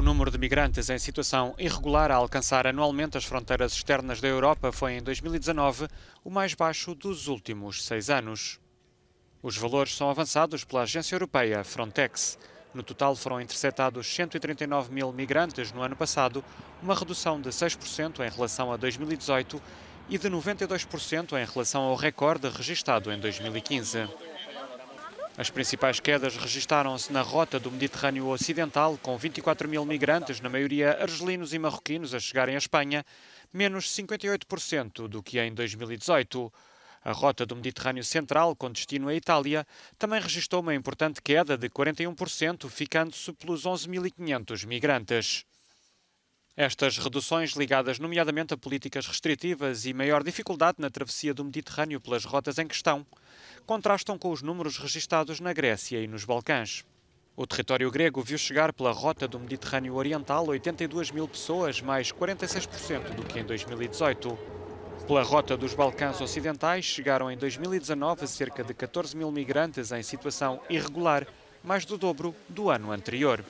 O número de migrantes em situação irregular a alcançar anualmente as fronteiras externas da Europa foi em 2019 o mais baixo dos últimos seis anos. Os valores são avançados pela agência europeia Frontex. No total foram interceptados 139 mil migrantes no ano passado, uma redução de 6% em relação a 2018 e de 92% em relação ao recorde registado em 2015. As principais quedas registaram-se na rota do Mediterrâneo Ocidental, com 24 mil migrantes, na maioria argelinos e marroquinos, a chegarem à Espanha, menos 58% do que em 2018. A rota do Mediterrâneo Central, com destino à Itália, também registrou uma importante queda de 41%, ficando-se pelos 11.500 migrantes. Estas reduções, ligadas nomeadamente a políticas restritivas e maior dificuldade na travessia do Mediterrâneo pelas rotas em questão, contrastam com os números registados na Grécia e nos Balcãs. O território grego viu chegar pela rota do Mediterrâneo Oriental 82 mil pessoas, mais 46% do que em 2018. Pela rota dos Balcãs Ocidentais, chegaram em 2019 cerca de 14 mil migrantes em situação irregular, mais do dobro do ano anterior.